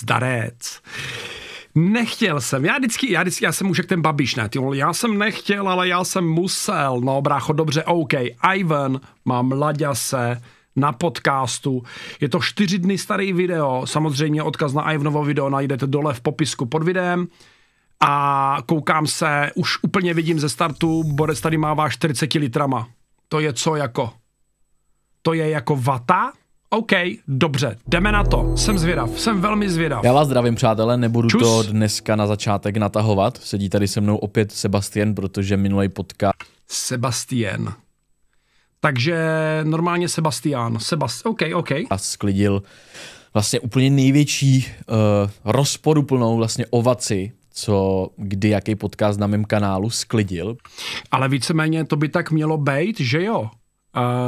Zdarec. Nechtěl jsem. Já vždycky, já vždycky, já jsem už jak ten babiš, ne, ty já jsem nechtěl, ale já jsem musel. No, brácho, dobře, OK. Ivan má se na podcastu. Je to čtyři dny starý video, samozřejmě odkaz na Ivanovo video najdete dole v popisku pod videem a koukám se, už úplně vidím ze startu, Borec tady mává 40 litrama. To je co jako? To je jako vata? OK, dobře, jdeme na to. Jsem zvědav, jsem velmi zvědav. Já vás zdravím, přátelé, nebudu Čus. to dneska na začátek natahovat. Sedí tady se mnou opět Sebastian, protože minulý potka. Sebastian. Takže normálně Sebastian. Sebast... OK, OK. A sklidil vlastně úplně největší uh, rozporuplnou vlastně ovaci co kdy jaký podcast na mém kanálu sklidil. Ale víceméně to by tak mělo být, že jo?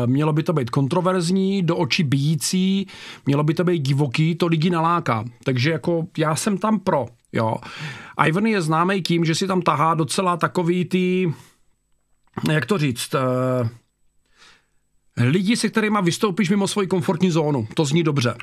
Mělo by to být kontroverzní, do očí bíjící, mělo by to být divoký, to lidi naláká. Takže jako já jsem tam pro, jo. Ivan je známý tím, že si tam tahá docela takový ty, jak to říct, eh, lidi, se kterými vystoupíš mimo svoji komfortní zónu. To zní dobře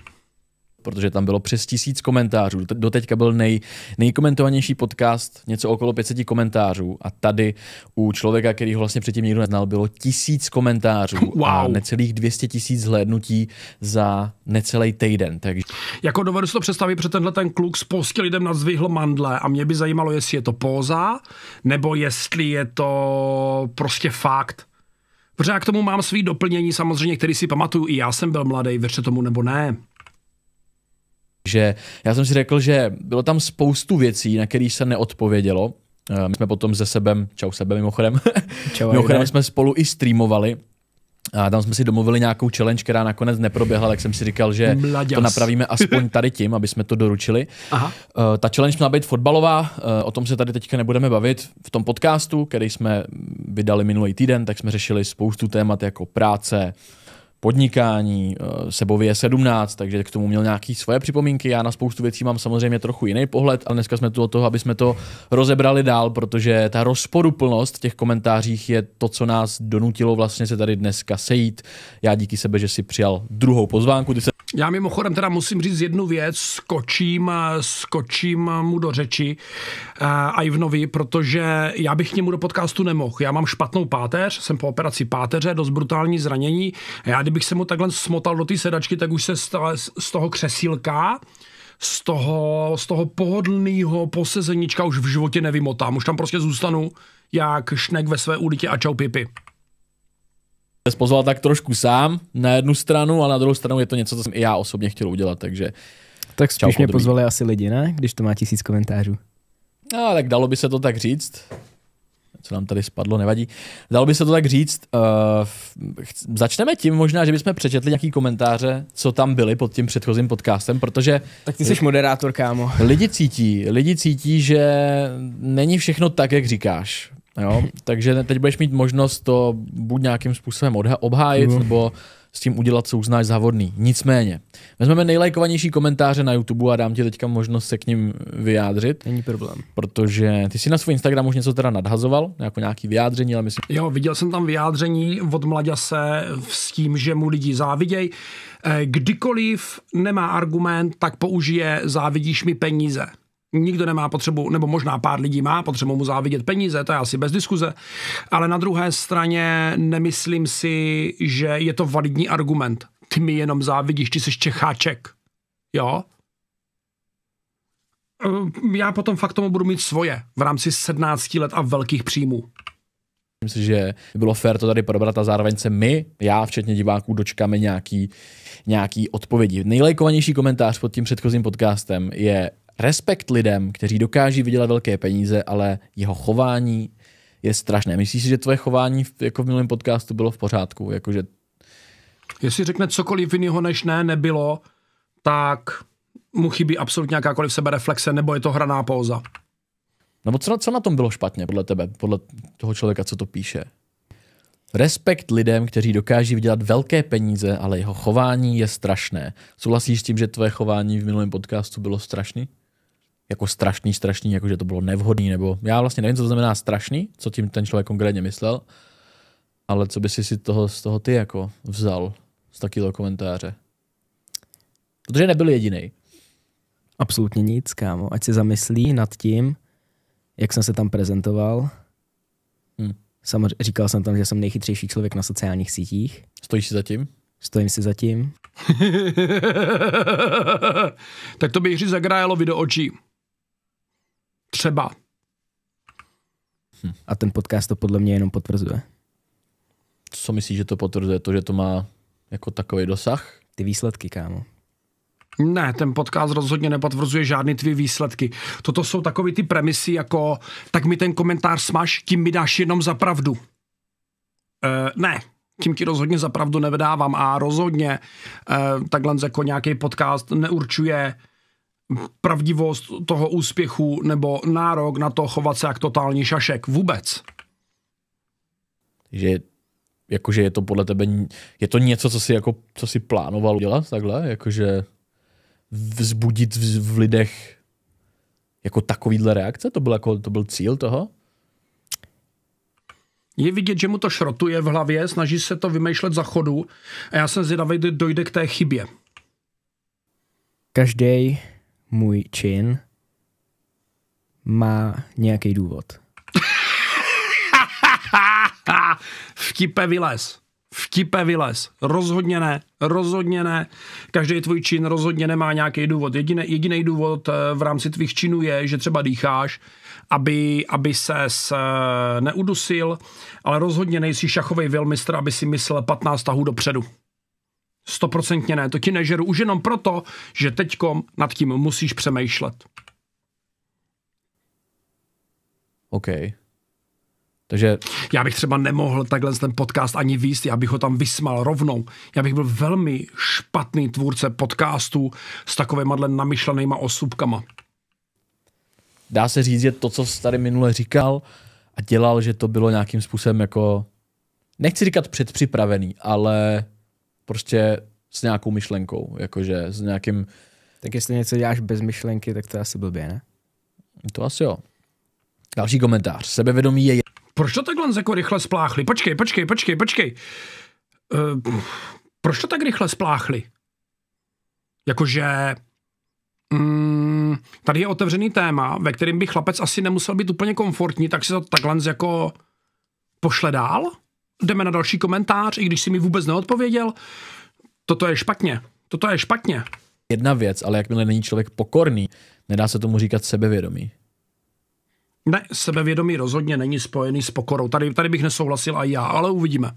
protože tam bylo přes tisíc komentářů. Doteďka byl nej, nejkomentovanější podcast, něco okolo 500 komentářů a tady u člověka, který ho vlastně předtím nikdo neznal, bylo tisíc komentářů wow. a necelých 200 tisíc zhlédnutí za necelý týden. Takže... Jako dovedu si to představit, protože tenhle ten kluk spoustě lidem nazvihl mandle a mě by zajímalo, jestli je to póza, nebo jestli je to prostě fakt. Protože já k tomu mám svý doplnění samozřejmě, který si pamatuju, i já jsem byl mladý, věřte tomu nebo ne že já jsem si řekl, že bylo tam spoustu věcí, na které se neodpovědělo. Eh, my jsme potom ze sebem, čau sebe mimochodem, čau, mimochodem jsme spolu i streamovali. A tam jsme si domluvili nějakou challenge, která nakonec neproběhla, tak jsem si říkal, že Mladěs. to napravíme aspoň tady tím, aby jsme to doručili. Aha. Uh, ta challenge měla být fotbalová, uh, o tom se tady teďka nebudeme bavit. V tom podcastu, který jsme vydali minulý týden, tak jsme řešili spoustu témat jako práce, podnikání, eh, sebově je 17, takže k tomu měl nějaké svoje připomínky. Já na spoustu věcí mám samozřejmě trochu jiný pohled, ale dneska jsme tu o toho, aby jsme to rozebrali dál, protože ta rozporuplnost v těch komentářích je to, co nás donutilo vlastně se tady dneska sejít. Já díky sebe, že si přijal druhou pozvánku. Ty se já mimochodem teda musím říct jednu věc, skočím, eh, skočím eh, mu do řeči eh, v nový, protože já bych k němu do podcastu nemohl. Já mám špatnou páteř, jsem po operaci páteře, dost brutální zranění. Já kdybych se mu takhle smotal do té sedačky, tak už se z toho křesílka z toho, z toho pohodlného posezeníčka už v životě nevymotám. Už tam prostě zůstanu jak šnek ve své ulitě a čau pipi se pozval tak trošku sám na jednu stranu, ale na druhou stranu je to něco, co jsem i já osobně chtěl udělat, takže Tak spíš čau, mě pozvali asi lidi, ne? Když to má tisíc komentářů. No, tak dalo by se to tak říct. Co nám tady spadlo, nevadí. Dalo by se to tak říct. Uh, začneme tím možná, že bychom přečetli nějaký komentáře, co tam byly pod tím předchozím podcastem, protože Tak ty jsi moderátor, kámo. lidi cítí, lidi cítí, že není všechno tak, jak říkáš. Jo? Takže teď budeš mít možnost to buď nějakým způsobem odha- obhájit, mm. nebo s tím udělat, co uznáš za vhodný. Nicméně, vezmeme nejlajkovanější komentáře na YouTube a dám ti teďka možnost se k ním vyjádřit. Není problém. Protože ty jsi na svůj Instagram už něco teda nadhazoval, jako nějaký vyjádření, ale myslím... Jo, viděl jsem tam vyjádření od se s tím, že mu lidi závidějí. Eh, kdykoliv nemá argument, tak použije závidíš mi peníze nikdo nemá potřebu, nebo možná pár lidí má potřebu mu závidět peníze, to je asi bez diskuze, ale na druhé straně nemyslím si, že je to validní argument. Ty mi jenom závidíš, ty jsi Čecháček. Jo? Ehm, já potom fakt tomu budu mít svoje v rámci 17 let a velkých příjmů. Myslím si, že by bylo fér to tady probrat a zároveň se my, já včetně diváků, dočkáme nějaký, nějaký odpovědi. Nejlajkovanější komentář pod tím předchozím podcastem je respekt lidem, kteří dokáží vydělat velké peníze, ale jeho chování je strašné. Myslíš si, že tvoje chování v, jako v minulém podcastu bylo v pořádku? Jakože... Jestli řekne cokoliv jiného než ne, nebylo, tak mu chybí absolutně jakákoliv sebereflexe, nebo je to hraná póza. Nebo no, co, co na tom bylo špatně podle tebe, podle toho člověka, co to píše? Respekt lidem, kteří dokáží vydělat velké peníze, ale jeho chování je strašné. Souhlasíš s tím, že tvoje chování v minulém podcastu bylo strašný? jako strašný, strašný, jako že to bylo nevhodný, nebo já vlastně nevím, co to znamená strašný, co tím ten člověk konkrétně myslel, ale co by si si toho, z toho ty jako vzal z takového komentáře? Protože nebyl jediný. Absolutně nic, kámo. Ať se zamyslí nad tím, jak jsem se tam prezentoval. Hmm. Samozřejmě, říkal jsem tam, že jsem nejchytřejší člověk na sociálních sítích. Stojíš si zatím? Stojím si zatím. tak to bych říct zagrájelo video očí. Třeba. Hm. A ten podcast to podle mě jenom potvrzuje. Co myslíš, že to potvrzuje? To, že to má jako takový dosah? Ty výsledky, kámo. Ne, ten podcast rozhodně nepotvrzuje žádný tvý výsledky. Toto jsou takové ty premisy, jako tak mi ten komentář smaž, tím mi dáš jenom za pravdu. E, ne, tím ti rozhodně za pravdu nevedávám a rozhodně e, takhle jako nějaký podcast neurčuje pravdivost toho úspěchu nebo nárok na to chovat se jak totální šašek. Vůbec. Že jakože je to podle tebe, je to něco, co si jako, co si plánoval dělat takhle, jakože vzbudit v, v lidech jako takovýhle reakce? To byl, jako, to byl cíl toho? Je vidět, že mu to šrotuje v hlavě, snaží se to vymýšlet za chodu a já jsem zvědavý, kdy dojde k té chybě. Každý můj čin má nějaký důvod. Vtipe vylez. Vtipe vylez. Rozhodně ne. Rozhodně ne. Každý tvůj čin rozhodně nemá nějaký důvod. Jediný, jediný důvod eh, v rámci tvých činů je, že třeba dýcháš, aby, aby se eh, neudusil, ale rozhodně nejsi šachový velmistr, aby si myslel 15 tahů dopředu. Stoprocentně ne, to ti nežeru už jenom proto, že teďkom nad tím musíš přemýšlet. OK. Takže... Já bych třeba nemohl takhle ten podcast ani výst, já bych ho tam vysmal rovnou. Já bych byl velmi špatný tvůrce podcastů s takovýma namyšlenýma osůbkama. Dá se říct, že to, co jsi tady minule říkal a dělal, že to bylo nějakým způsobem jako, nechci říkat předpřipravený, ale prostě s nějakou myšlenkou, jakože s nějakým... Tak jestli něco děláš bez myšlenky, tak to asi blbě, ne? To asi jo. Další komentář. Sebevědomí je... Proč to takhle jako rychle spláchli? Počkej, počkej, počkej, počkej. Uh, proč to tak rychle spláchli? Jakože... Mm, tady je otevřený téma, ve kterém by chlapec asi nemusel být úplně komfortní, tak se to takhle jako pošle dál? jdeme na další komentář, i když si mi vůbec neodpověděl. Toto je špatně. Toto je špatně. Jedna věc, ale jakmile není člověk pokorný, nedá se tomu říkat sebevědomí. Ne, sebevědomí rozhodně není spojený s pokorou. Tady, tady bych nesouhlasil a já, ale uvidíme.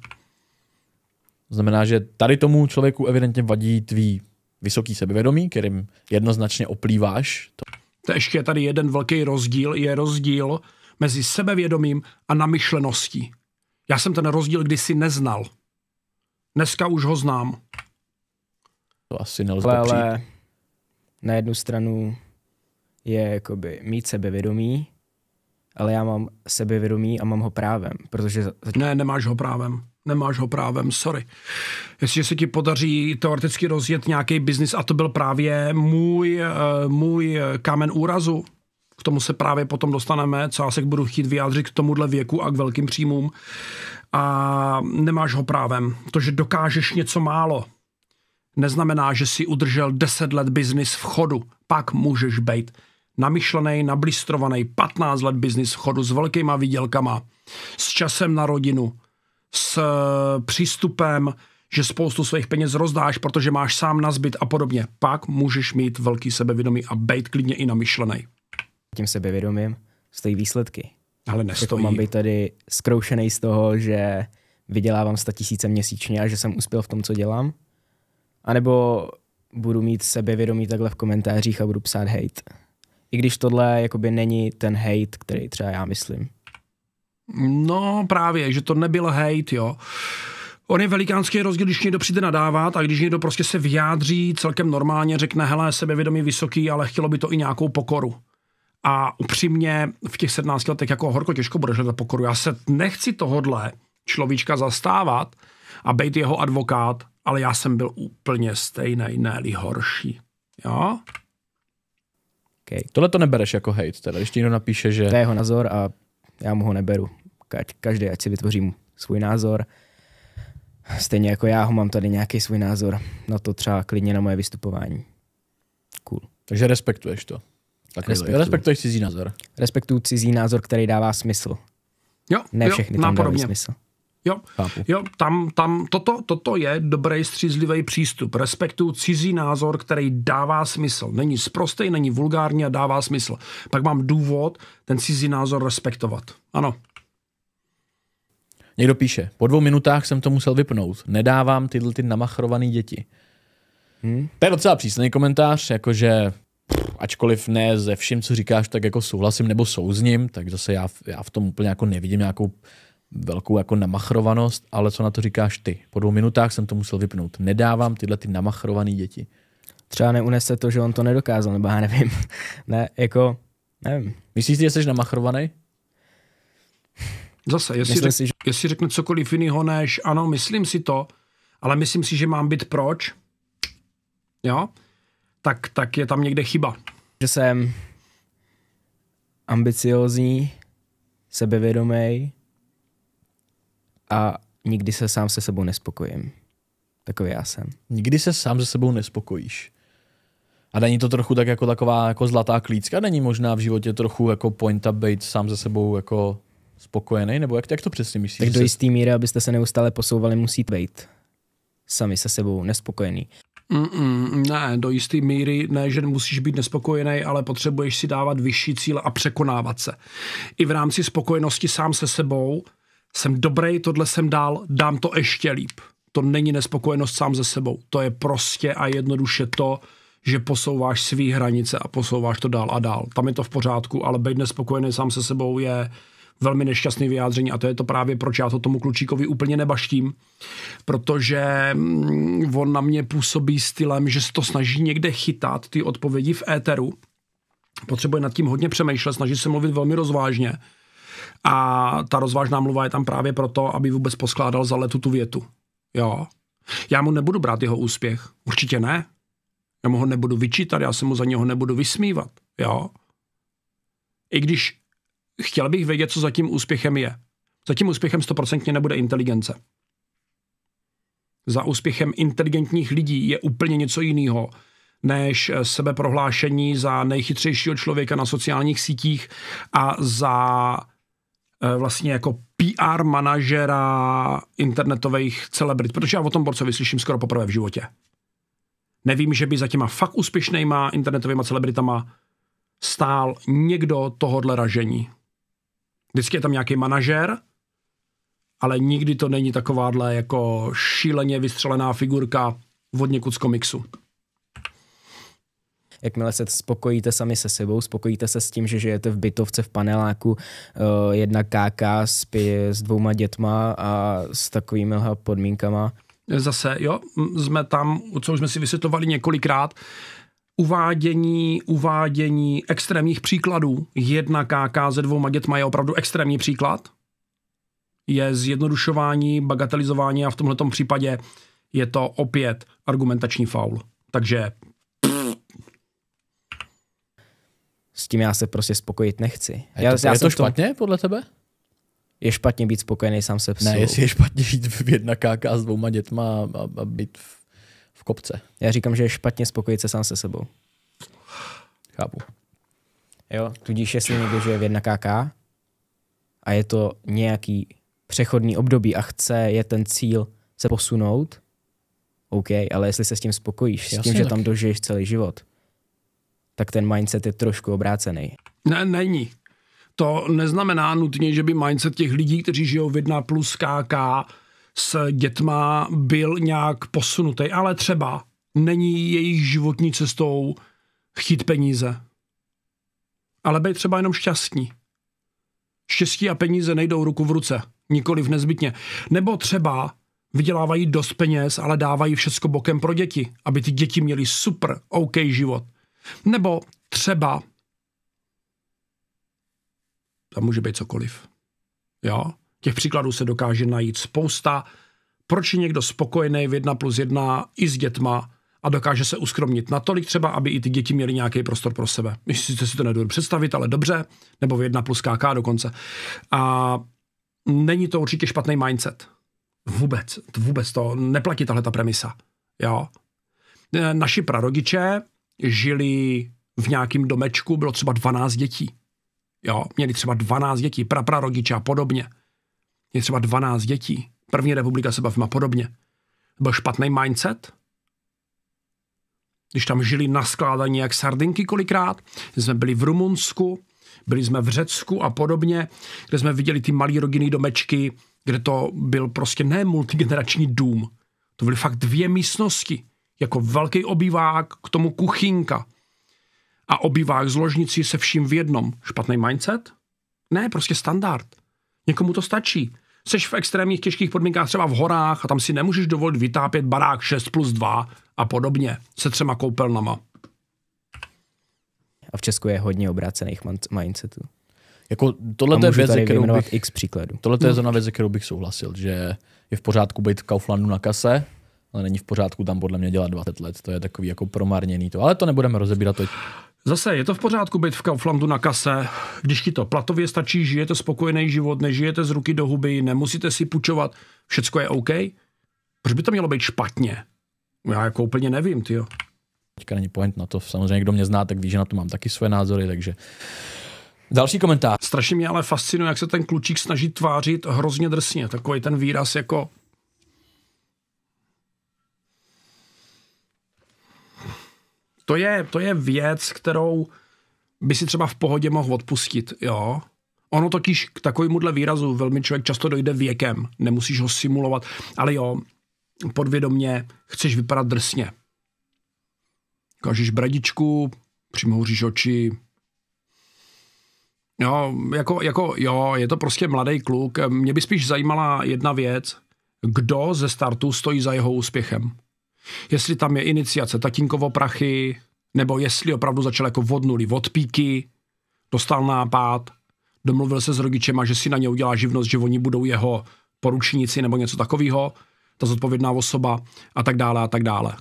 Znamená, že tady tomu člověku evidentně vadí tvý vysoký sebevědomí, kterým jednoznačně oplýváš. To... to ještě je tady jeden velký rozdíl, je rozdíl mezi sebevědomím a namyšleností. Já jsem ten rozdíl kdysi neznal. Dneska už ho znám. To asi nelze ale, ale na jednu stranu je jakoby mít sebevědomí, ale já mám sebevědomí a mám ho právem, protože... ne, nemáš ho právem. Nemáš ho právem, sorry. Jestliže se ti podaří teoreticky rozjet nějaký biznis, a to byl právě můj, eh, můj eh, kámen úrazu, tomu se právě potom dostaneme, co já se budu chtít vyjádřit k tomuhle věku a k velkým příjmům. A nemáš ho právem. To, že dokážeš něco málo, neznamená, že si udržel 10 let biznis v chodu. Pak můžeš být namyšlený, nablistrovaný 15 let biznis v chodu s velkýma výdělkama, s časem na rodinu, s eh, přístupem, že spoustu svých peněz rozdáš, protože máš sám na a podobně. Pak můžeš mít velký sebevědomí a být klidně i namyšlený tím sebevědomím stojí výsledky. Ale jako nestojí. Jako mám být tady zkroušený z toho, že vydělávám 100 tisíce měsíčně a že jsem uspěl v tom, co dělám? A nebo budu mít sebevědomí takhle v komentářích a budu psát hate? I když tohle jakoby není ten hate, který třeba já myslím. No právě, že to nebyl hate, jo. On je velikánský rozdíl, když někdo přijde nadávat a když někdo prostě se vyjádří celkem normálně, řekne, hele, sebevědomí vysoký, ale chtělo by to i nějakou pokoru a upřímně v těch 17 letech jako horko těžko budeš hledat pokoru. Já se nechci tohodle človíčka zastávat a být jeho advokát, ale já jsem byl úplně stejný, ne horší. Jo? Okay. Tohle to nebereš jako hate, teda, když ti někdo napíše, že... To je jeho názor a já mu ho neberu. Každý, ať si vytvořím svůj názor. Stejně jako já ho mám tady nějaký svůj názor na to třeba klidně na moje vystupování. Cool. Takže respektuješ to? Tak respektuji. respektuješ cizí názor. Respektuju cizí názor, který dává smysl. Jo, ne všechny tam dávají smysl. Jo, jo tam, tam, toto, toto je dobrý střízlivý přístup. Respektuju cizí názor, který dává smysl. Není sprostej, není vulgární a dává smysl. Pak mám důvod ten cizí názor respektovat. Ano. Někdo píše, po dvou minutách jsem to musel vypnout. Nedávám tyhle ty namachrované děti. Hmm? To je docela přísný komentář, jakože ačkoliv ne ze vším, co říkáš, tak jako souhlasím nebo souzním, tak zase já, já v tom úplně jako nevidím nějakou velkou jako namachrovanost, ale co na to říkáš ty? Po dvou minutách jsem to musel vypnout. Nedávám tyhle ty namachrované děti. Třeba neunese to, že on to nedokázal, nebo já nevím. ne, jako, nevím. Myslíš, že jsi namachrovaný? Zase, jestli, řek, si, že... jestli řekne cokoliv jiného než ano, myslím si to, ale myslím si, že mám být proč. Jo? tak, tak je tam někde chyba. Že jsem ambiciozní, sebevědomý a nikdy se sám se sebou nespokojím. Takový já jsem. Nikdy se sám se sebou nespokojíš. A není to trochu tak jako taková jako zlatá klícka? Není možná v životě trochu jako point up být sám se sebou jako spokojený? Nebo jak, jak to přesně myslíš? Tak do jistý míry, abyste se neustále posouvali, musí být sami se sebou nespokojený. Mm-mm, ne, do jisté míry ne, že musíš být nespokojený, ale potřebuješ si dávat vyšší cíle a překonávat se. I v rámci spokojenosti sám se sebou jsem dobrý, tohle jsem dál, dám to ještě líp. To není nespokojenost sám se sebou. To je prostě a jednoduše to, že posouváš svý hranice a posouváš to dál a dál. Tam je to v pořádku, ale být nespokojený sám se sebou je velmi nešťastný vyjádření a to je to právě, proč já to tomu Klučíkovi úplně nebaštím, protože mm, on na mě působí stylem, že se to snaží někde chytat, ty odpovědi v éteru, potřebuje nad tím hodně přemýšlet, snaží se mluvit velmi rozvážně a ta rozvážná mluva je tam právě proto, aby vůbec poskládal za letu tu větu. Jo. Já mu nebudu brát jeho úspěch. Určitě ne. Já mu ho nebudu vyčítat, já se mu za něho nebudu vysmívat. Jo. I když chtěl bych vědět, co za tím úspěchem je. Za tím úspěchem stoprocentně nebude inteligence. Za úspěchem inteligentních lidí je úplně něco jiného než eh, sebeprohlášení za nejchytřejšího člověka na sociálních sítích a za eh, vlastně jako PR manažera internetových celebrit, protože já o tom borcovi slyším skoro poprvé v životě. Nevím, že by za těma fakt úspěšnýma internetovými celebritama stál někdo tohodle ražení. Vždycky je tam nějaký manažer, ale nikdy to není takováhle jako šíleně vystřelená figurka od někud z komiksu. Jakmile se spokojíte sami se sebou, spokojíte se s tím, že žijete v bytovce v paneláku, eh, jedna káka spí s dvouma dětma a s takovými podmínkama. Zase, jo, jsme tam, co už jsme si vysvětlovali několikrát, uvádění, uvádění extrémních příkladů. Jedna KKZ2 má je opravdu extrémní příklad. Je zjednodušování, bagatelizování a v tomto případě je to opět argumentační faul. Takže s tím já se prostě spokojit nechci. je to, já, já je to špatně to... podle tebe? Je špatně být spokojený sám se psou. Ne, jestli je špatně žít v jedna KK s dvouma dětma a, a být v v kopce. Já říkám, že je špatně spokojit se sám se sebou. Chápu. Jo, tudíž jestli někdo žije v 1KK a je to nějaký přechodný období a chce, je ten cíl se posunout, OK, ale jestli se s tím spokojíš, Jasně, s tím, že tak. tam dožiješ celý život, tak ten mindset je trošku obrácený. Ne, není. To neznamená nutně, že by mindset těch lidí, kteří žijou v 1 plus KK, s dětma byl nějak posunutý, ale třeba není jejich životní cestou chtít peníze. Ale být třeba jenom šťastní. Štěstí a peníze nejdou ruku v ruce, nikoli v nezbytně. Nebo třeba vydělávají dost peněz, ale dávají všecko bokem pro děti, aby ty děti měly super, OK život. Nebo třeba tam může být cokoliv. Jo? Těch příkladů se dokáže najít spousta. Proč je někdo spokojený v 1 plus 1 i s dětma a dokáže se uskromnit natolik třeba, aby i ty děti měly nějaký prostor pro sebe. že si to nedovedu představit, ale dobře, nebo v 1 plus KK dokonce. A není to určitě špatný mindset. Vůbec, vůbec to neplatí tahle ta premisa. Jo. E, naši prarodiče žili v nějakém domečku, bylo třeba 12 dětí. Jo, měli třeba 12 dětí, praprarodiče a podobně je třeba 12 dětí, první republika se bavíme podobně. Byl špatný mindset, když tam žili naskládaní jak sardinky kolikrát, jsme byli v Rumunsku, byli jsme v Řecku a podobně, kde jsme viděli ty malý rodinné domečky, kde to byl prostě ne multigenerační dům. To byly fakt dvě místnosti, jako velký obývák, k tomu kuchynka. A obývák z ložnicí se vším v jednom. Špatný mindset? Ne, prostě standard. Někomu to stačí. Seš v extrémních těžkých podmínkách třeba v horách a tam si nemůžeš dovolit vytápět barák 6 plus 2 a podobně se třema koupelnama. A v Česku je hodně obrácených mindsetů. Jako tohle je věc, kterou bych, x příkladů. Tohle je zrovna věc, kterou bych souhlasil, že je v pořádku být v Kauflandu na kase, ale není v pořádku tam podle mě dělat 20 let. To je takový jako promarněný to. Ale to nebudeme rozebírat, to je Zase je to v pořádku být v Kauflandu na kase, když ti to platově stačí, žijete spokojený život, nežijete z ruky do huby, nemusíte si pučovat, všecko je OK. Proč by to mělo být špatně? No já jako úplně nevím, ty jo. Teďka není point na to, samozřejmě kdo mě zná, tak ví, že na to mám taky své názory, takže Další komentář. Strašně mě ale fascinuje, jak se ten klučík snaží tvářit hrozně drsně. Takový ten výraz jako to je, to je věc, kterou by si třeba v pohodě mohl odpustit, jo. Ono totiž k takovémuhle výrazu velmi člověk často dojde věkem, nemusíš ho simulovat, ale jo, podvědomně chceš vypadat drsně. Kažeš bradičku, přimouříš oči, Jo, jako, jako, jo, je to prostě mladý kluk. Mě by spíš zajímala jedna věc. Kdo ze startu stojí za jeho úspěchem? Jestli tam je iniciace tatínkovo prachy, nebo jestli opravdu začal jako od nuly, od píky, dostal nápad, domluvil se s rodičema, že si na ně udělá živnost, že oni budou jeho poručníci nebo něco takového, ta zodpovědná osoba a tak dále a tak dále.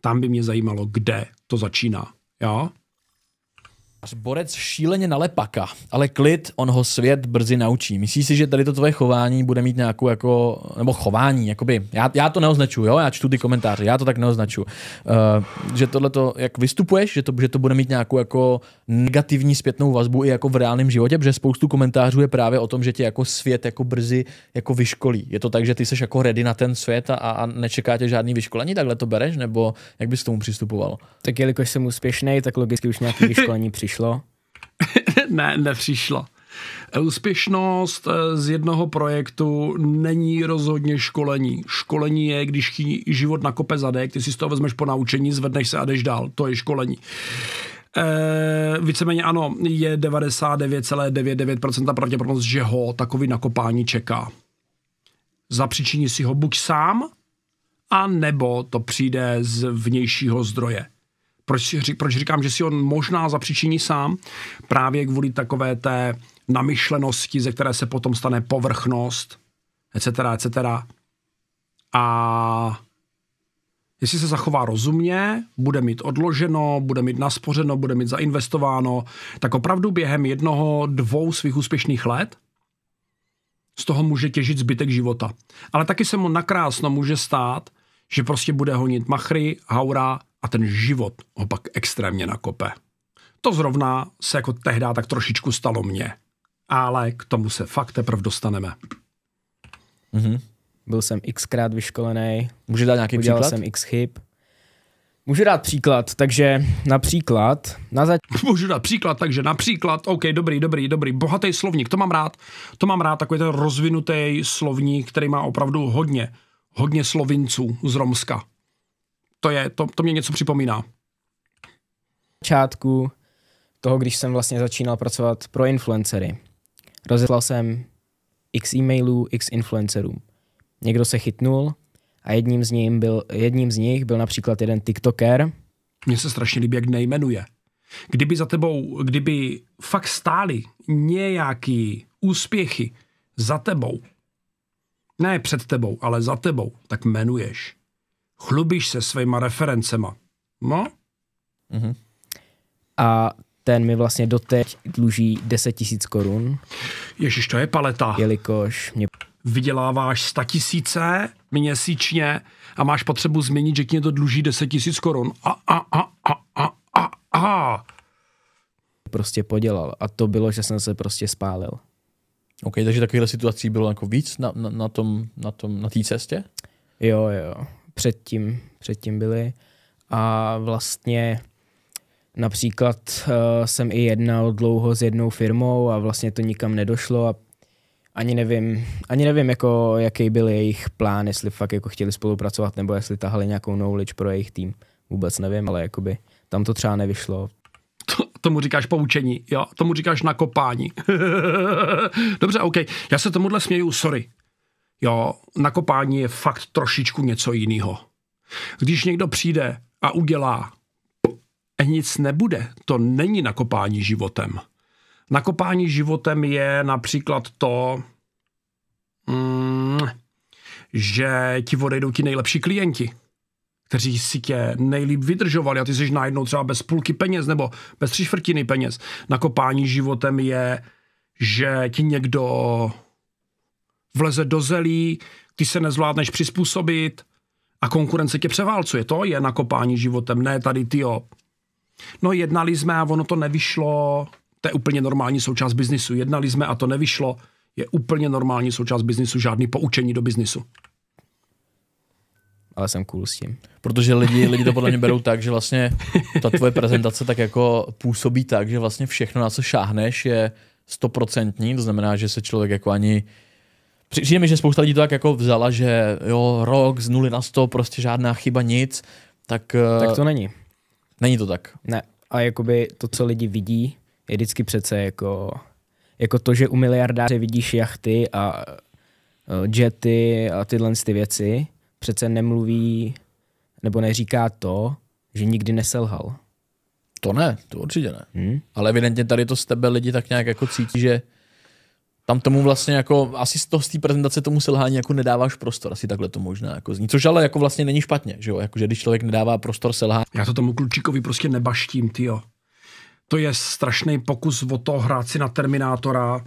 Tam by mě zajímalo, kde to začíná. Jo? Borec šíleně na lepaka, ale klid, on ho svět brzy naučí. Myslíš si, že tady to tvoje chování bude mít nějakou jako, nebo chování, jakoby, já, já to neoznačuju, jo, já čtu ty komentáře, já to tak neoznačuju, uh, že tohle to, jak vystupuješ, že to, že to bude mít nějakou jako negativní zpětnou vazbu i jako v reálném životě, protože spoustu komentářů je právě o tom, že tě jako svět jako brzy jako vyškolí. Je to tak, že ty jsi jako ready na ten svět a, a nečeká tě žádný vyškolení, takhle to bereš, nebo jak bys k tomu přistupoval? Tak jelikož jsem úspěšný, tak logicky už nějaký vyškolení přišlo. přišlo? ne, nepřišlo. Úspěšnost eh, z jednoho projektu není rozhodně školení. Školení je, když ti život nakope zadek, ty si z toho vezmeš po naučení, zvedneš se a jdeš dál. To je školení. E, víceméně ano, je 99,99% pravděpodobnost, že ho takový nakopání čeká. Zapříčiní si ho buď sám, a nebo to přijde z vnějšího zdroje. Proč, proč říkám, že si on možná zapříčiní sám? Právě kvůli takové té namyšlenosti, ze které se potom stane povrchnost, etc., etc. A jestli se zachová rozumně, bude mít odloženo, bude mít naspořeno, bude mít zainvestováno, tak opravdu během jednoho, dvou svých úspěšných let z toho může těžit zbytek života. Ale taky se mu nakrásno může stát, že prostě bude honit machry, haura, a ten život ho pak extrémně nakope. To zrovna se jako tehdy tak trošičku stalo mně. Ale k tomu se fakt teprve dostaneme. Mm-hmm. Byl jsem xkrát vyškolený. Může dát nějaký Udělal příklad? jsem x chyb. Můžu dát příklad, takže například... Na zač- Můžu dát příklad, takže například, OK, dobrý, dobrý, dobrý, bohatý slovník, to mám rád, to mám rád, takový ten rozvinutý slovník, který má opravdu hodně, hodně slovinců z Romska to je, to, to mě něco připomíná. Začátku toho, když jsem vlastně začínal pracovat pro influencery, rozeslal jsem x e-mailů x influencerům. Někdo se chytnul a jedním z, ním byl, jedním z nich byl například jeden tiktoker. Mně se strašně líbí, jak nejmenuje. Kdyby za tebou, kdyby fakt stály nějaký úspěchy za tebou, ne před tebou, ale za tebou, tak jmenuješ chlubíš se svýma referencema. No? Mm-hmm. A ten mi vlastně doteď dluží 10 tisíc korun. Ježíš, to je paleta. Jelikož mě... Vyděláváš 100 tisíce měsíčně a máš potřebu změnit, že ti to dluží 10 tisíc korun. A, a, a, a, a, a, a. Prostě podělal. A to bylo, že jsem se prostě spálil. OK, takže takovýchhle situací bylo jako víc na, na, na té na tom, na cestě? Jo, jo předtím, předtím byly. A vlastně například uh, jsem i jednal dlouho s jednou firmou a vlastně to nikam nedošlo a ani nevím, ani nevím jako, jaký byl jejich plán, jestli fakt jako chtěli spolupracovat nebo jestli tahali nějakou knowledge pro jejich tým. Vůbec nevím, ale jakoby tam to třeba nevyšlo. To, tomu říkáš poučení, jo? Tomu říkáš nakopání. Dobře, OK. Já se tomuhle směju, sorry. Jo, nakopání je fakt trošičku něco jiného. Když někdo přijde a udělá eh, nic nebude, to není nakopání životem. Nakopání životem je například to, mm, že ti odejdou ti nejlepší klienti, kteří si tě nejlíp vydržovali a ty jsi najednou třeba bez půlky peněz nebo bez tři čtvrtiny peněz. Nakopání životem je, že ti někdo vleze do zelí, ty se nezvládneš přizpůsobit a konkurence tě převálcuje. To je nakopání životem, ne tady ty jo. No jednali jsme a ono to nevyšlo, to je úplně normální součást biznisu. Jednali jsme a to nevyšlo, je úplně normální součást biznisu, žádný poučení do biznisu ale jsem cool s tím. Protože lidi, lidi to podle mě berou tak, že vlastně ta tvoje prezentace tak jako působí tak, že vlastně všechno, na co šáhneš, je stoprocentní, to znamená, že se člověk jako ani Přijde mi, že spousta lidí to tak jako vzala, že jo, rok z nuly na 100, prostě žádná chyba, nic, tak... Eh, tak to není. Není to tak. Ne. A jakoby to, co lidi vidí, je vždycky přece jako, jako to, že u miliardáře vidíš jachty a eh, jety a tyhle ty věci, přece nemluví nebo neříká to, že nikdy neselhal. To ne, to určitě ne. Hmm? Ale evidentně tady to z tebe lidi tak nějak jako cítí, že tam tomu vlastně jako, asi z, toho, z té prezentace tomu selhání jako nedáváš prostor, asi takhle to možná jako zní, což ale jako vlastně není špatně, že jo, jako že když člověk nedává prostor selhání. Já to tomu klučíkovi prostě nebaštím, tyjo. To je strašný pokus o to hrát si na Terminátora,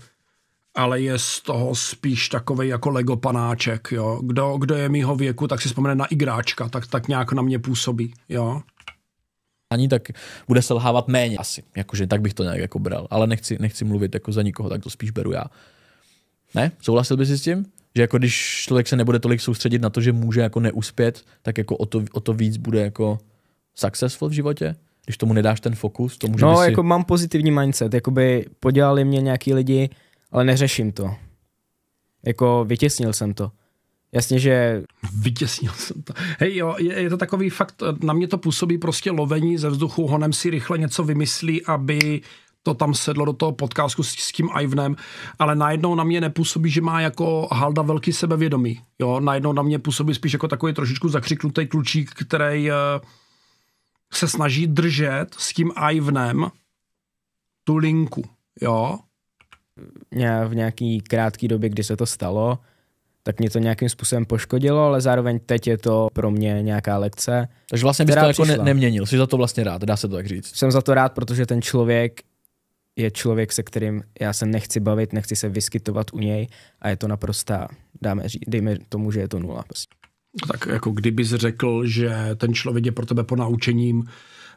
ale je z toho spíš takovej jako Lego panáček, jo. Kdo, kdo je mýho věku, tak si vzpomene na igráčka, tak, tak nějak na mě působí, jo ani, tak bude selhávat méně asi. Jakože tak bych to nějak jako bral. Ale nechci, nechci mluvit jako za nikoho, tak to spíš beru já. Ne? Souhlasil bys s tím? Že jako když člověk se nebude tolik soustředit na to, že může jako neuspět, tak jako o to, o to víc bude jako successful v životě? Když tomu nedáš ten fokus, to může No, si... jako mám pozitivní mindset, jako by podělali mě nějaký lidi, ale neřeším to. Jako vytěsnil jsem to. Jasně, že... Vytěsnil jsem to. Hej, jo, je, je to takový fakt, na mě to působí prostě lovení ze vzduchu, honem si rychle něco vymyslí, aby to tam sedlo do toho podcastu s, s tím Ivnem, ale najednou na mě nepůsobí, že má jako Halda velký sebevědomí. Jo, najednou na mě působí spíš jako takový trošičku zakřiknutý klučík, který uh, se snaží držet s tím Ivnem tu linku. Jo? Já v nějaký krátký době, kdy se to stalo, tak mě to nějakým způsobem poškodilo, ale zároveň teď je to pro mě nějaká lekce. Takže vlastně bys to jako ne- neměnil, jsi za to vlastně rád, dá se to tak říct. Jsem za to rád, protože ten člověk je člověk, se kterým já se nechci bavit, nechci se vyskytovat u něj a je to naprostá, dáme, dejme tomu, že je to nula. No tak jako kdybys řekl, že ten člověk je pro tebe po naučením,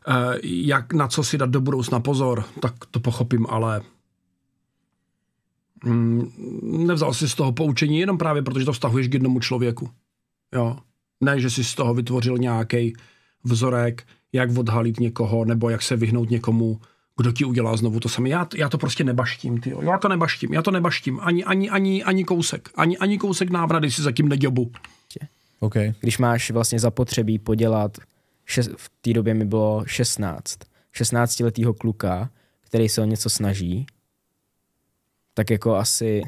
eh, jak na co si dát do budoucna pozor, tak to pochopím, ale mm, nevzal si z toho poučení jenom právě protože to vztahuješ k jednomu člověku. Jo. Ne, že si z toho vytvořil nějaký vzorek, jak odhalit někoho, nebo jak se vyhnout někomu, kdo ti udělá znovu to samé. Já, já to prostě nebaštím, ty. Já to nebaštím, já to nebaštím. Ani, ani, ani, ani kousek. Ani, ani kousek návrady si zatím neděbu. Okay. Když máš vlastně zapotřebí podělat, šest, v té době mi bylo 16, 16-letého kluka, který se o něco snaží, tak jako asi...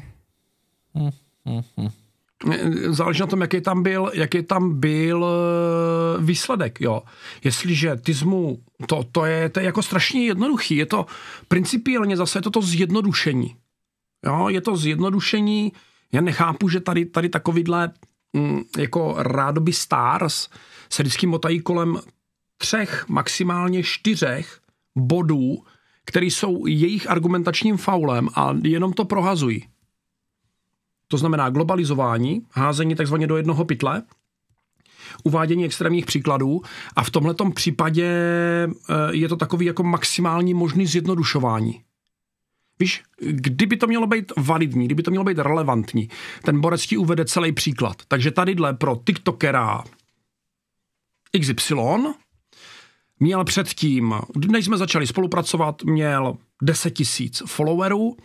Mm, mm, mm záleží na tom, jaký tam byl, jaký tam byl eh, výsledek, jo. Jestliže ty zmu, to, to, je, to je jako strašně jednoduchý, je to principiálně zase je to to zjednodušení. Jo, je to zjednodušení, já nechápu, že tady, tady takovýhle mm, jako rádoby stars se vždycky motají kolem třech, maximálně čtyřech bodů, které jsou jejich argumentačním faulem a jenom to prohazují to znamená globalizování, házení takzvaně do jednoho pytle, uvádění extrémních příkladů a v tomhle případě eh, je to takový jako maximální možný zjednodušování. Víš, kdyby to mělo být validní, kdyby to mělo být relevantní, ten borec ti uvede celý příklad. Takže tadyhle pro TikTokera XY měl předtím, než jsme začali spolupracovat, měl 10 tisíc followerů,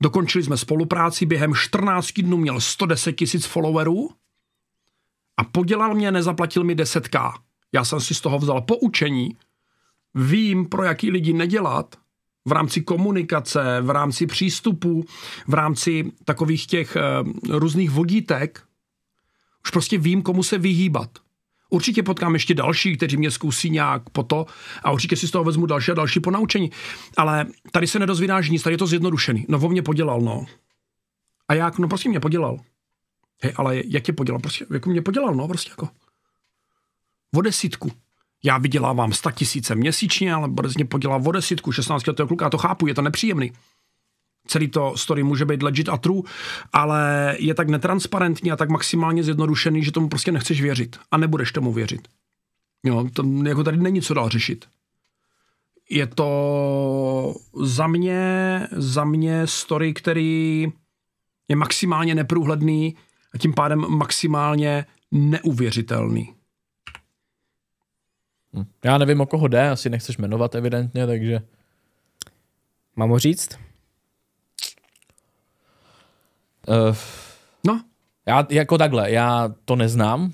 Dokončili jsme spolupráci, během 14 dnů měl 110 tisíc followerů a podělal mě, nezaplatil mi 10k. Já jsem si z toho vzal poučení, vím, pro jaký lidi nedělat, v rámci komunikace, v rámci přístupu, v rámci takových těch e, různých vodítek, už prostě vím, komu se vyhýbat. Určitě potkám ještě další, kteří mě zkusí nějak po to a určitě si z toho vezmu další a další ponaučení. Ale tady se nedozvídáš nic, tady je to zjednodušený. No, on mě podělal, no. A jak? No, prostě mě podělal. Hej, ale jak tě podělal? Prostě, jako mě podělal, no, prostě jako. O desítku. Já vydělávám 100 tisíce měsíčně, ale brzně podělal o desítku, 16 letého kluka, to chápu, je to nepříjemný celý to story může být legit a true, ale je tak netransparentní a tak maximálně zjednodušený, že tomu prostě nechceš věřit a nebudeš tomu věřit. Jo, to, jako tady není co dál řešit. Je to za mě, za mě story, který je maximálně neprůhledný a tím pádem maximálně neuvěřitelný. Hm. Já nevím, o koho jde, asi nechceš jmenovat evidentně, takže... Mám ho říct? Uh, no. Já jako takhle, já to neznám.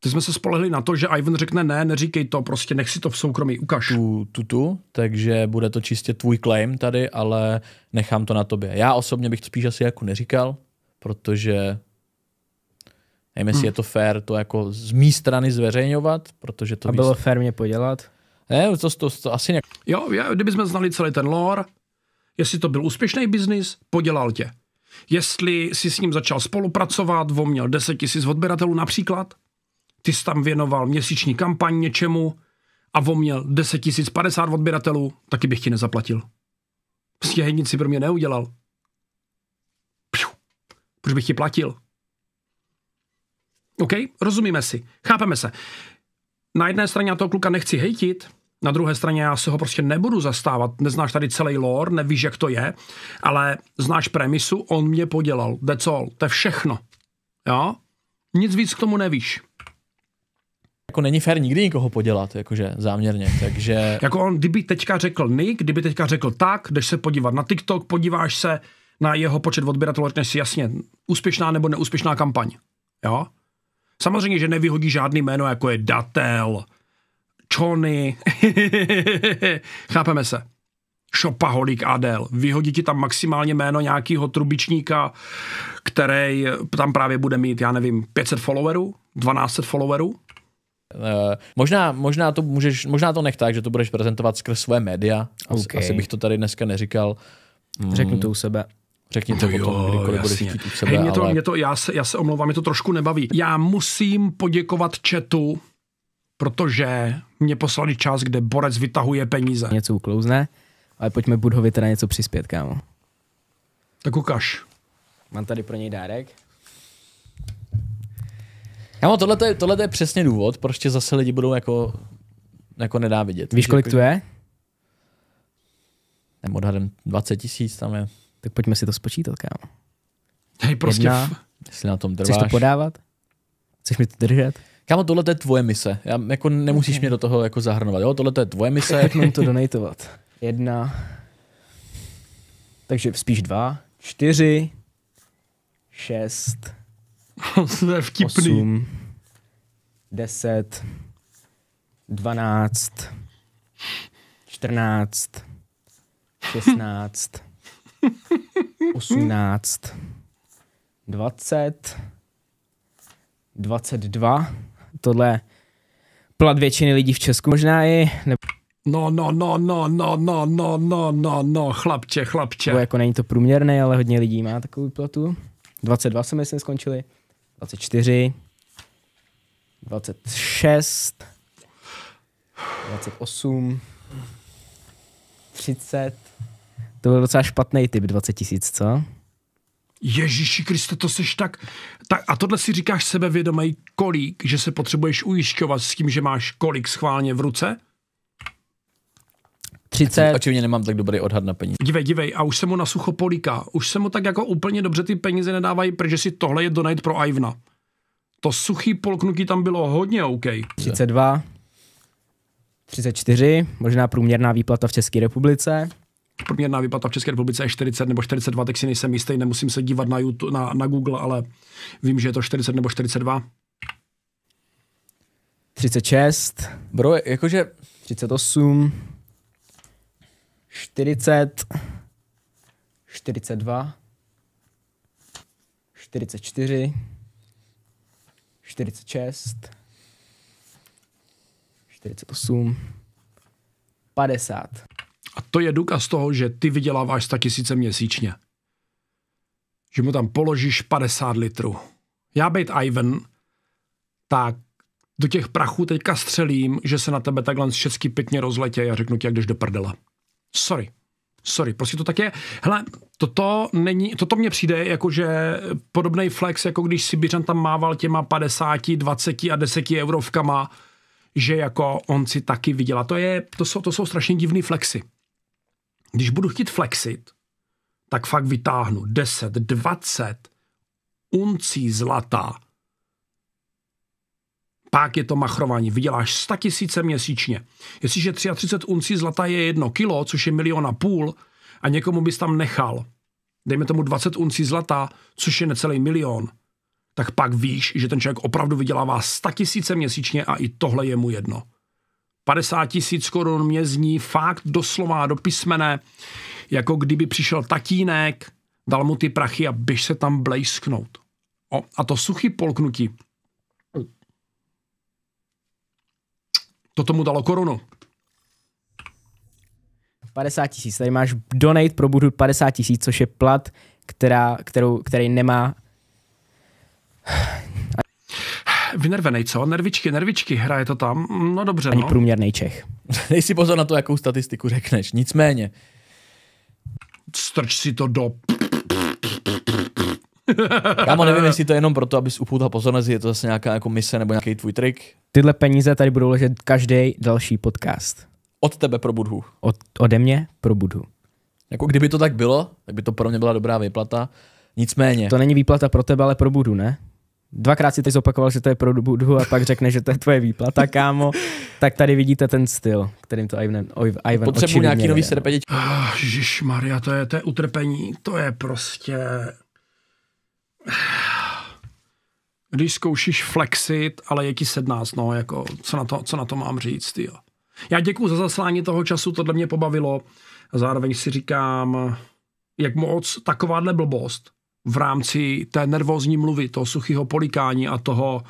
Ty jsme se spolehli na to, že Ivan řekne ne, neříkej to, prostě nech si to v soukromí, ukaž. Tu, tu, tu, takže bude to čistě tvůj claim tady, ale nechám to na tobě. Já osobně bych to spíš asi jako neříkal, protože nevím, jestli hmm. je to fair to jako z mý strany zveřejňovat, protože to... A bylo víc... fair mě podělat? Ne, to, to, to asi nějak... Jo, já, kdybychom znali celý ten lore, jestli to byl úspěšný biznis, podělal tě jestli si s ním začal spolupracovat, on měl 10 tisíc odběratelů například, ty jsi tam věnoval měsíční kampaň něčemu a on měl 10 tisíc 50 odběratelů, taky bych ti nezaplatil. Prostě nic si pro mě neudělal. Pšu, proč bych ti platil? OK, rozumíme si, chápeme se. Na jedné straně já toho kluka nechci hejtit, na druhé straně já se ho prostě nebudu zastávat. Neznáš tady celý lore, nevíš, jak to je, ale znáš premisu, on mě podělal. That's all. To je všechno. Jo? Nic víc k tomu nevíš jako není fér nikdy nikoho podělat, jakože záměrně, takže... jako on, kdyby teďka řekl Nick, kdyby teďka řekl tak, jdeš se podívat na TikTok, podíváš se na jeho počet odběratelů, řekneš si jasně, úspěšná nebo neúspěšná kampaň, jo? Samozřejmě, že nevyhodí žádný jméno, jako je Datel, čony. chápeme se. Šopaholik Adel. Vyhodí ti tam maximálně jméno nějakého trubičníka, který tam právě bude mít, já nevím, 500 followerů, 1200 followerů. Uh, možná, možná, to můžeš, možná to nech tak, že to budeš prezentovat skrz své média. As, okay. asi bych to tady dneska neříkal. Mm. Řeknu to u sebe. Řekni to no potom, kdykoliv budeš chtít u sebe. Hej, mě to, ale... mě to, já, se, já se omlouvám, mě to trošku nebaví. Já musím poděkovat chatu, protože mě poslali čas, kde borec vytahuje peníze. Něco uklouzne, ale pojďme Budhovi teda něco přispět, kámo. Tak ukaž. Mám tady pro něj dárek. Kámo, tohle je, tohle je přesně důvod, proč tě zase lidi budou jako, jako vidět. Víš, kolik jako- to je? Nebo odhadem 20 tisíc tam je. Tak pojďme si to spočítat, kámo. Hej, prostě. Jedna, jestli na tom drváš. Chceš to podávat? Chceš mi to držet? Kámo, tohle je tvoje mise. Já, jako nemusíš mě do toho jako zahrnovat. Jo, tohle je tvoje mise. Jak mám to donatovat? Jedna. Takže spíš dva. Čtyři. Šest. vtipný. Osm. Deset. Dvanáct. Čtrnáct. Šestnáct. Osmnáct. Dvacet. dvacet dva tohle plat většiny lidí v Česku možná i, Ne... No, no, no, no, no, no, no, no, no, no, chlapče, chlapče. Bo jako není to průměrný, ale hodně lidí má takovou platu. 22 jsme myslím skončili, 24, 26, 28, 30. To byl docela špatný typ 20 tisíc, co? Ježíši Kriste, to seš tak, tak... A tohle si říkáš sebevědomý kolik, že se potřebuješ ujišťovat s tím, že máš kolik schválně v ruce? 30. mě nemám tak dobrý odhad na peníze. Dívej, dívej, a už se mu na sucho políká. Už se mu tak jako úplně dobře ty peníze nedávají, protože si tohle je donate pro Ivna. To suchý polknutí tam bylo hodně OK. 32, 34, možná průměrná výplata v České republice průměrná výplata v České republice je 40 nebo 42, tak si nejsem jistý, nemusím se dívat na, YouTube, na, na Google, ale vím, že je to 40 nebo 42. 36, bro, jakože 38, 40, 42, 44, 46, 48, 50. A to je důkaz toho, že ty vyděláváš 100 tisíce měsíčně. Že mu tam položíš 50 litrů. Já být Ivan, tak do těch prachů teďka střelím, že se na tebe takhle všechny pěkně rozletě a řeknu ti, jak jdeš do prdela. Sorry. Sorry, prostě to tak je. Hele, toto, není, toto mě přijde jako, že podobný flex, jako když si Byřan tam mával těma 50, 20 a 10 eurovkama, že jako on si taky vydělá. To, je, to, jsou, to jsou strašně divný flexy. Když budu chtít flexit, tak fakt vytáhnu 10, 20 uncí zlata. Pak je to machrování. Vyděláš 100 tisíce měsíčně. Jestliže 33 uncí zlata je jedno kilo, což je milion a půl, a někomu bys tam nechal, dejme tomu 20 uncí zlata, což je necelý milion, tak pak víš, že ten člověk opravdu vydělává 100 tisíce měsíčně a i tohle je mu jedno. 50 tisíc korun mě zní fakt doslova do písmene, jako kdyby přišel tatínek, dal mu ty prachy a běž se tam blejsknout. O, a to suchy polknutí, to tomu dalo korunu. 50 tisíc, tady máš donate pro budu 50 tisíc, což je plat, která, kterou, který nemá vynervený, co? Nervičky, nervičky, hraje to tam, mm, no dobře. Ani no. průměrný Čech. Dej si pozor na to, jakou statistiku řekneš, nicméně. Strč si to do... Kámo, nevím, jestli to je jenom proto, abys upoutal pozornost, je to zase nějaká jako mise nebo nějaký tvůj trik. Tyhle peníze tady budou ležet každý další podcast. Od tebe pro Budhu. Od, ode mě pro Budhu. Jako kdyby to tak bylo, tak by to pro mě byla dobrá výplata. Nicméně. To není výplata pro tebe, ale pro Budu, ne? dvakrát si teď zopakoval, že to je pro Budhu a pak řekne, že to je tvoje výplata, kámo. Tak tady vidíte ten styl, kterým to Ivan, Ivan Potřebuji nějaký nový no. srpeděč. Ah, Ježíš Maria, to je, to je utrpení, to je prostě... Když zkoušíš flexit, ale je ti sednáct, no, jako, co na to, co na to mám říct, jo. Já děkuji za zaslání toho času, tohle mě pobavilo. Zároveň si říkám, jak moc takováhle blbost v rámci té nervózní mluvy, toho suchého polikání a toho,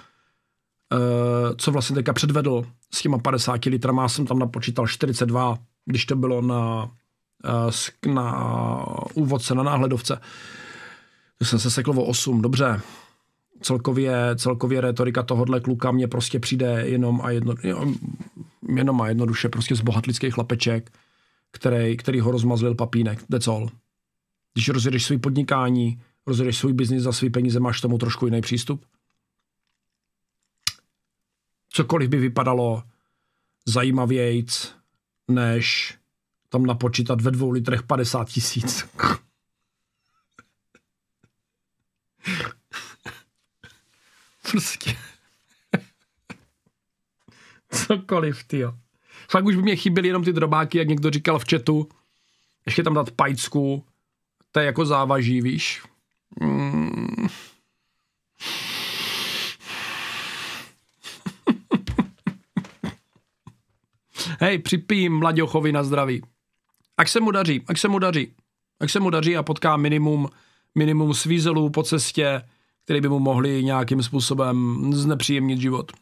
eh, co vlastně teďka předvedl s těma 50 litrama, já jsem tam napočítal 42, když to bylo na, eh, na úvodce, na náhledovce. To jsem se sekl o 8, dobře. Celkově, celkově retorika tohohle kluka mě prostě přijde jenom a, jedno, jenom a jednoduše prostě z bohatlických chlapeček, který, který ho rozmazlil papínek, decol. Když rozjedeš svůj podnikání, rozhoduješ svůj biznis za svý peníze, máš tomu trošku jiný přístup. Cokoliv by vypadalo zajímavějíc, než tam napočítat ve dvou litrech 50 tisíc. prostě. Cokoliv, ty. Fakt už by mě chyběly jenom ty drobáky, jak někdo říkal v chatu. Ještě tam dát pajcku. To je jako závaží, víš. Mm. Hej, připijím Mladěchovi na zdraví. Ak se mu daří, ak se mu daří. Ak se mu daří a potká minimum, minimum svízelů po cestě, který by mu mohli nějakým způsobem znepříjemnit život.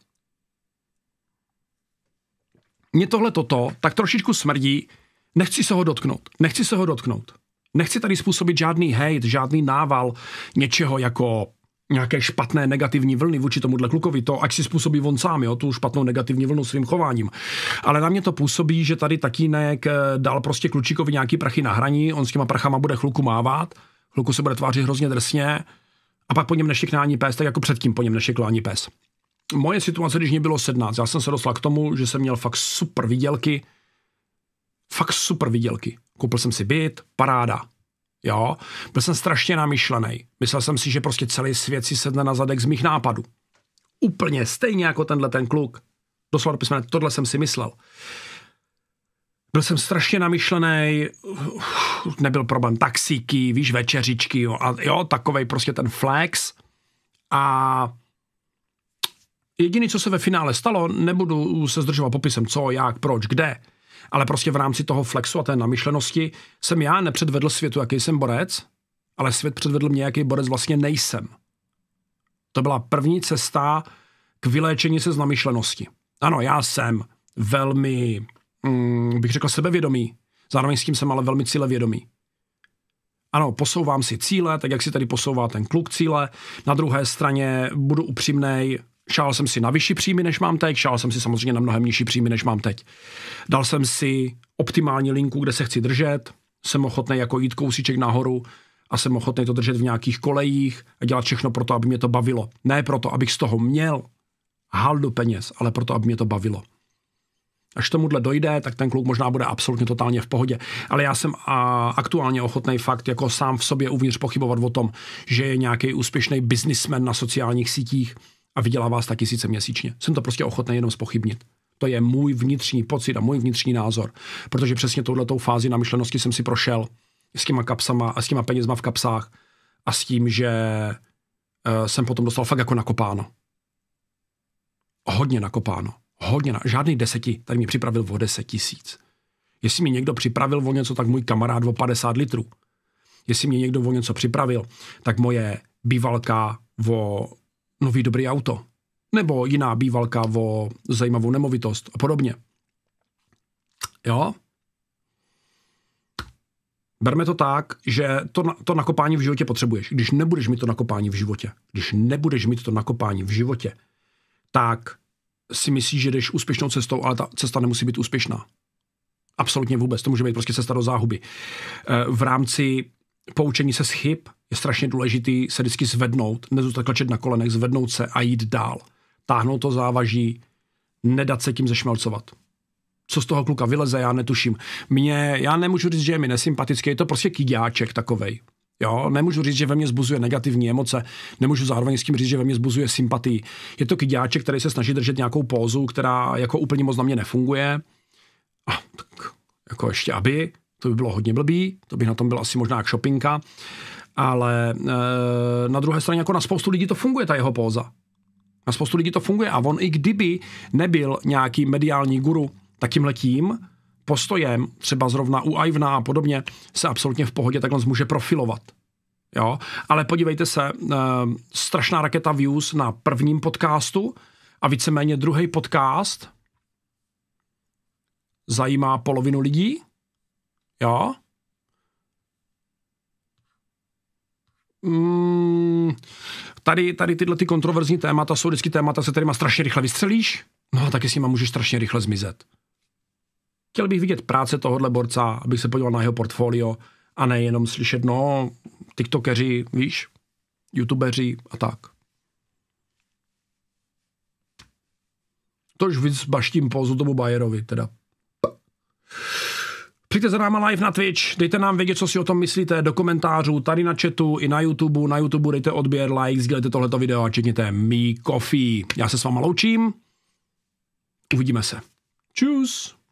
Mně tohle toto tak trošičku smrdí, nechci se ho dotknout, nechci se ho dotknout. Nechci tady způsobit žádný hate, žádný nával něčeho jako nějaké špatné negativní vlny vůči tomuhle klukovi, to ať si způsobí on sám, jo, tu špatnou negativní vlnu svým chováním. Ale na mě to působí, že tady tatínek eh, dal prostě klučíkovi nějaký prachy na hraní, on s těma prachama bude chluku mávat, chluku se bude tvářit hrozně drsně a pak po něm nešikne ani pes, tak jako předtím po něm nešikl ani pes. Moje situace, když mě bylo 17, já jsem se dostal k tomu, že jsem měl fakt super vidělky, fakt super vidělky. Koupil jsem si byt, paráda. Jo, byl jsem strašně namyšlený. Myslel jsem si, že prostě celý svět si sedne na zadek z mých nápadů. Úplně stejně jako tenhle ten kluk. Doslova do písmene, tohle jsem si myslel. Byl jsem strašně namyšlený, nebyl problém taxíky, víš, večeřičky, jo, a jo, takovej prostě ten flex. A jediné, co se ve finále stalo, nebudu se zdržovat popisem, co, jak, proč, kde, ale prostě v rámci toho flexu a té namyšlenosti jsem já nepředvedl světu, jaký jsem borec, ale svět předvedl mě, jaký borec vlastně nejsem. To byla první cesta k vyléčení se z namyšlenosti. Ano, já jsem velmi, mm, bych řekl, sebevědomý. Zároveň s tím jsem ale velmi cílevědomý. Ano, posouvám si cíle, tak jak si tady posouvá ten kluk cíle. Na druhé straně budu upřímnej, šál jsem si na vyšší příjmy, než mám teď, šál jsem si samozřejmě na mnohem nižší příjmy, než mám teď. Dal jsem si optimální linku, kde se chci držet, jsem ochotný jako jít kousíček nahoru a jsem ochotný to držet v nějakých kolejích a dělat všechno pro to, aby mě to bavilo. Ne proto, abych z toho měl haldu peněz, ale proto, aby mě to bavilo. Až tomuhle dojde, tak ten kluk možná bude absolutně totálně v pohodě. Ale já jsem a, aktuálně ochotný fakt jako sám v sobě uvnitř pochybovat o tom, že je nějaký úspěšný biznismen na sociálních sítích, a vydělává sta tisíce měsíčně. Jsem to prostě ochotný jenom spochybnit. To je můj vnitřní pocit a můj vnitřní názor. Protože přesně touhletou fázi na myšlenosti jsem si prošel s těma kapsama a s těma penězma v kapsách a s tím, že eh, jsem potom dostal fakt jako nakopáno. Hodně nakopáno. Hodně. Na, žádný deseti. Tady mě připravil o deset tisíc. Jestli mi někdo připravil o něco, tak můj kamarád o 50 litrů. Jestli mě někdo o něco připravil, tak moje bývalka o nový dobrý auto, nebo jiná bývalka o zajímavou nemovitost a podobně. Jo? Berme to tak, že to, to nakopání v životě potřebuješ. Když nebudeš mít to nakopání v životě, když nebudeš mít to nakopání v životě, tak si myslíš, že jdeš úspěšnou cestou, ale ta cesta nemusí být úspěšná. Absolutně vůbec. To může být prostě cesta do záhuby. Eh, v rámci poučení se z chyb je strašně důležitý se vždycky zvednout, nezůstat klačet na kolenech, zvednout se a jít dál. Táhnout to závaží, nedat se tím zešmelcovat. Co z toho kluka vyleze, já netuším. Mně, já nemůžu říct, že je mi nesympatický, je to prostě kyďáček takovej. Jo, nemůžu říct, že ve mně zbuzuje negativní emoce, nemůžu zároveň s tím říct, že ve mně zbuzuje sympatii. Je to kyďáček, který se snaží držet nějakou pózu, která jako úplně moc na mě nefunguje. A tak jako ještě aby, to by bylo hodně blbý, to bych na tom byl asi možná jak shoppinga, ale e, na druhé straně jako na spoustu lidí to funguje, ta jeho póza. Na spoustu lidí to funguje a on i kdyby nebyl nějaký mediální guru, takým letím, postojem, třeba zrovna u Ivna a podobně, se absolutně v pohodě takhle může profilovat. Jo? Ale podívejte se, e, strašná raketa views na prvním podcastu a víceméně druhý podcast zajímá polovinu lidí, Ja. Mm, tady, tady tyhle ty kontroverzní témata jsou vždycky témata, se kterýma strašně rychle vystřelíš, no a taky s nima můžeš strašně rychle zmizet. Chtěl bych vidět práce tohohle borca, abych se podíval na jeho portfolio a nejenom slyšet, no, tiktokeři, víš, youtubeři a tak. Tož víc baštím pouzu tomu Bayerovi, teda. Přijďte za náma live na Twitch, dejte nám vědět, co si o tom myslíte, do komentářů, tady na chatu, i na YouTube. Na YouTube dejte odběr, like, sdílejte tohleto video a čekněte mi kofí. Já se s váma loučím. Uvidíme se. Čus.